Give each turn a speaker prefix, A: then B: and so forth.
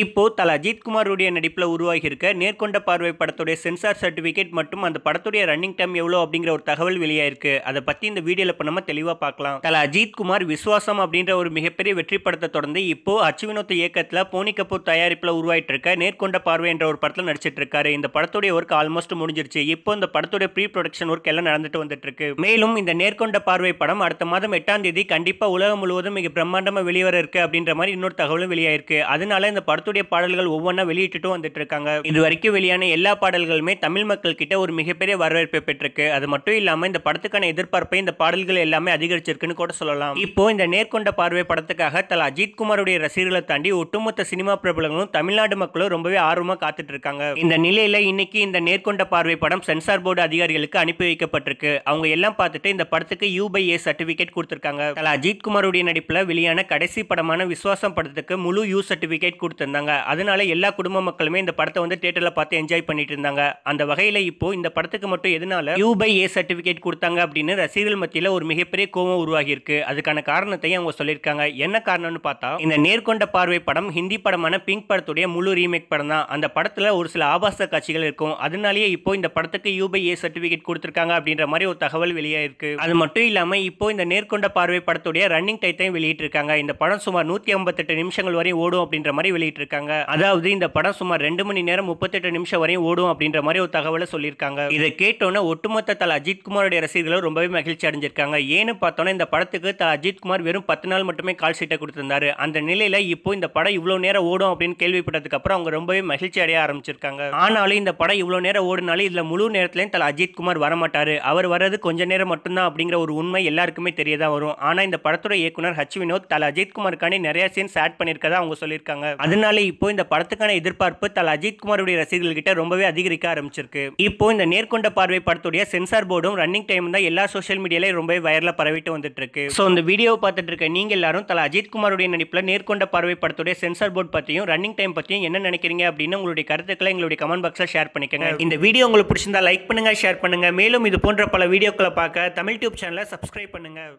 A: இப்போ தல அஜித்குமாருடைய நடிப்பில் உருவாகியிருக்க நேர்கொண்ட பார்வை படத்துடைய சென்சார் சர்டிஃபிகேட் மற்றும் அந்த படத்துடைய ரன்னிங் டைம் எவ்வளோ அப்படிங்கிற ஒரு தகவல் வெளியாயிருக்கு அதை பற்றி இந்த வீடியோவில் இப்போ நம்ம தெளிவாக பார்க்கலாம் தல அஜித்குமார் விஸ்வாசம் அப்படின்ற ஒரு மிகப்பெரிய வெற்றி படத்தை தொடர்ந்து இப்போ அச்சுவினோத்த இயக்கத்தில் போனி கபூர் தயாரிப்பில் உருவாயிட்டு இருக்க நேர்கொண்ட பார்வை என்ற ஒரு படத்தில் நடிச்சிட்டு இருக்காரு இந்த படத்துடைய ஒர்க் ஆல்மோஸ்ட் முடிஞ்சிருச்சு இப்போ இந்த படத்துடைய ப்ரீ ப்ரொடக்ஷன் ஒர்க் எல்லாம் நடந்துட்டு வந்துட்டு இருக்கு மேலும் இந்த நேர்கொண்ட பார்வை படம் அடுத்த மாதம் எட்டாம் தேதி கண்டிப்பாக உலகம் முழுவதும் மிக பிரம்மாண்டமாக வெளிவர இருக்கு அப்படின்ற மாதிரி இன்னொரு தகவலும் வெளியாயிருக்கு அதனால இந்த படம் படத்துடைய பாடல்கள் ஒவ்வொன்றா வெளியிட்டு வந்துட்டு இருக்காங்க இது வரைக்கும் வெளியான எல்லா பாடல்களுமே தமிழ் மக்கள் கிட்ட ஒரு மிகப்பெரிய வரவேற்பை பெற்றிருக்கு அது மட்டும் இல்லாமல் இந்த படத்துக்கான எதிர்பார்ப்பை இந்த பாடல்கள் எல்லாமே அதிகரிச்சிருக்குன்னு கூட சொல்லலாம் இப்போ இந்த நேர்கொண்ட பார்வை படத்துக்காக தல அஜித் குமாருடைய ரசிகர்களை தாண்டி ஒட்டுமொத்த சினிமா பிரபலங்களும் தமிழ்நாடு மக்களும் ரொம்பவே ஆர்வமாக காத்துட்டு இருக்காங்க இந்த நிலையில் இன்னைக்கு இந்த நேர்கொண்ட பார்வை படம் சென்சார் போர்டு அதிகாரிகளுக்கு அனுப்பி வைக்கப்பட்டிருக்கு அவங்க எல்லாம் பார்த்துட்டு இந்த படத்துக்கு யூ பை ஏ சர்டிஃபிகேட் கொடுத்துருக்காங்க தலா அஜித் குமாருடைய நடிப்பில் வெளியான கடைசி படமான விஸ்வாசம் படத்துக்கு முழு யூ சர்டிஃபிகேட் கொடுத்து இருந்தாங்க அதனால எல்லா குடும்ப மக்களுமே இந்த படத்தை வந்து தியேட்டர்ல பார்த்து என்ஜாய் பண்ணிட்டு இருந்தாங்க அந்த வகையில் இப்போ இந்த படத்துக்கு மட்டும் எதனால யூ பை ஏ சர்டிஃபிகேட் கொடுத்தாங்க அப்படின்னு ரசிகர்கள் மத்தியில் ஒரு மிகப்பெரிய கோபம் உருவாகி இருக்கு அதுக்கான காரணத்தையும் அவங்க சொல்லியிருக்காங்க என்ன காரணம்னு பார்த்தா இந்த நேர்கொண்ட பார்வை படம் ஹிந்தி படமான பிங்க் படத்துடைய முழு ரீமேக் படம் தான் அந்த படத்தில் ஒரு சில ஆபாச காட்சிகள் இருக்கும் அதனாலேயே இப்போ இந்த படத்துக்கு யூ பை ஏ சர்டிஃபிகேட் கொடுத்துருக்காங்க அப்படின்ற மாதிரி ஒரு தகவல் வெளியாயிருக்கு அது மட்டும் இல்லாமல் இப்போ இந்த நேர்கொண்ட பார்வை படத்துடைய ரன்னிங் டைத்தையும் வெளியிட்டிருக்காங்க இந்த படம் சுமார் நூற்றி ஐம்பத்தெட்டு நிமிஷங்கள் வரை ஓடும் அப்படின்ற மாதிரி வெளியிட்டு வெளியிட்டு இருக்காங்க அதாவது இந்த படம் சுமார் ரெண்டு மணி நேரம் முப்பத்தெட்டு நிமிஷம் வரையும் ஓடும் அப்படின்ற மாதிரி ஒரு தகவலை சொல்லியிருக்காங்க இதை கேட்டோன்னே ஒட்டுமொத்த தல குமாரோட ரசிகர்களும் ரொம்பவே மகிழ்ச்சி அடைஞ்சிருக்காங்க ஏன்னு பார்த்தோன்னா இந்த படத்துக்கு த அஜித்குமார் வெறும் பத்து நாள் மட்டுமே கால் சீட்டை கொடுத்திருந்தாரு அந்த நிலையில இப்போ இந்த படம் இவ்வளவு நேரம் ஓடும் அப்படின்னு கேள்விப்பட்டதுக்கு அப்புறம் அவங்க ரொம்பவே மகிழ்ச்சி அடைய ஆரம்பிச்சிருக்காங்க ஆனாலும் இந்த படம் இவ்வளவு நேரம் ஓடினாலும் இதுல முழு நேரத்திலையும் தலை அஜித்குமார் வரமாட்டாரு அவர் வர்றது கொஞ்ச நேரம் மட்டும்தான் அப்படிங்கிற ஒரு உண்மை எல்லாருக்குமே தெரியதான் வரும் ஆனா இந்த படத்தோட இயக்குனர் ஹச் வினோத் தலை அஜித்குமாருக்காண்டி நிறைய சீன்ஸ் ஆட் பண்ணியிருக்கதா அவங்க சொல்லியிருக்காங்க அதனால அதனாலே இப்போ இந்த படத்துக்கான எதிர்பார்ப்பு தல அஜித்குமாருடைய ரசிகர்கள்கிட்ட ரொம்பவே அதிகரிக்க ஆரம்பிச்சிருக்கு இப்போ இந்த நேர்கொண்ட பார்வை படத்துடைய சென்சார் போர்டும் ரன்னிங் டைம் தான் எல்லா சோஷியல் மீடியாலையும் ரொம்பவே வைரல பரவிட்டு வந்துட்டு இருக்கு ஸோ இந்த வீடியோவை பார்த்துட்டு இருக்க நீங்க எல்லாரும் தல அஜித்குமாருடைய நடிப்பில் நேர்கொண்ட பார்வை படத்துடைய சென்சார் போர்ட் பற்றியும் ரன்னிங் டைம் பற்றியும் என்ன நினைக்கிறீங்க அப்படின்னு உங்களுடைய கருத்துக்களை எங்களுடைய கமெண்ட் பாக்ஸ்ல ஷேர் பண்ணிக்கோங்க இந்த வீடியோ உங்களுக்கு பிடிச்சிருந்தா லைக் பண்ணுங்க ஷேர் பண்ணுங்க மேலும் இது போன்ற பல வீடியோக்களை பார்க்க தமிழ் டியூப் சேனலை சப்ஸ்கிரைப் பண்ணுங்க